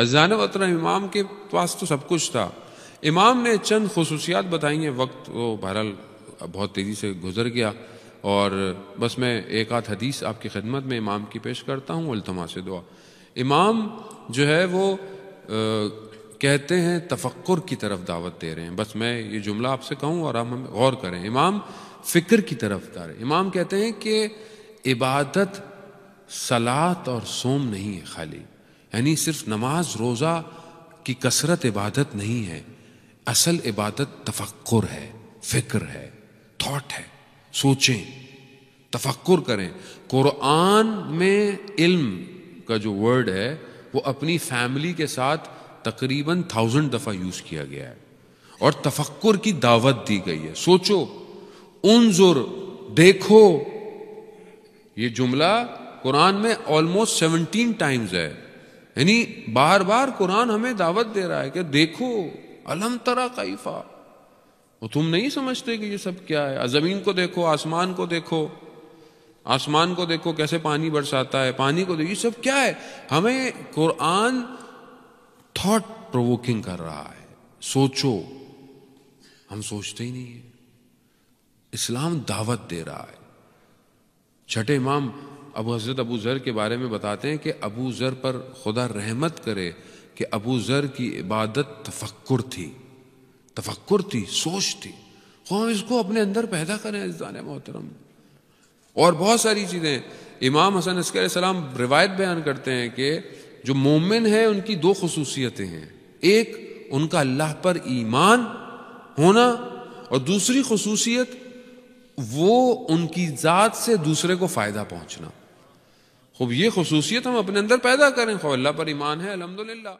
अजानब अतना इमाम के पास तो सब कुछ था इमाम ने चंद खसूसियात बताई हैं वक्त वो बहरहाल बहुत तेज़ी से गुजर गया और बस मैं एक आध हदीस आपकी खिदमत में इमाम की पेश करता हूँ अल्तमा से दुआ इमाम जो है वो आ, कहते हैं तफक्र की तरफ दावत दे रहे हैं बस मैं ये जुमला आपसे कहूँ और आप हम गौर करें इमाम फ़िक्र की तरफ दा रहे इमाम कहते हैं कि इबादत सलात और सोम नहीं है खाली यानी सिर्फ नमाज रोज़ा की कसरत इबादत नहीं है असल इबादत तफक्र है फिक्र है थॉट है सोचें तफक्र करें कुरान में इल्म का जो वर्ड है वो अपनी फैमिली के साथ तकरीबन थाउजेंड दफ़ा यूज़ किया गया है और तफक्र की दावत दी गई है सोचो उनजुर देखो ये जुमला कुरान में ऑलमोस्ट सेवनटीन टाइम्स है यानी बार बार कुरान हमें दावत दे रहा है कि देखो अलम तरा कैफा वो तुम नहीं समझते कि ये सब क्या है ज़मीन को देखो आसमान को देखो आसमान को देखो कैसे पानी बरसाता है पानी को देखो ये सब क्या है हमें कुरान थॉट प्रोवोकिंग कर रहा है सोचो हम सोचते ही नहीं है इस्लाम दावत दे रहा है छठे इमाम अब हज़रत अबू ज़र के बारे में बताते हैं कि अबू ज़र पर खुदा रहमत करे कि अबू ज़र की इबादत तफक्र थी तफक्र थी सोच थी हम इसको अपने अंदर पैदा करें इजान मोहतरम और बहुत सारी चीज़ें इमाम हसन इसके सलाम रिवायत बयान करते हैं कि जो मोमिन है उनकी दो खसूसियतें हैं एक उनका अल्लाह पर ईमान होना और दूसरी खसूसियत वो उनकी ज़ात से दूसरे को फ़ायदा पहुंचना खूब ये खसूसियत हम अपने अंदर पैदा करें खो अल्लाह पर ईमान है अलहमदिल्ला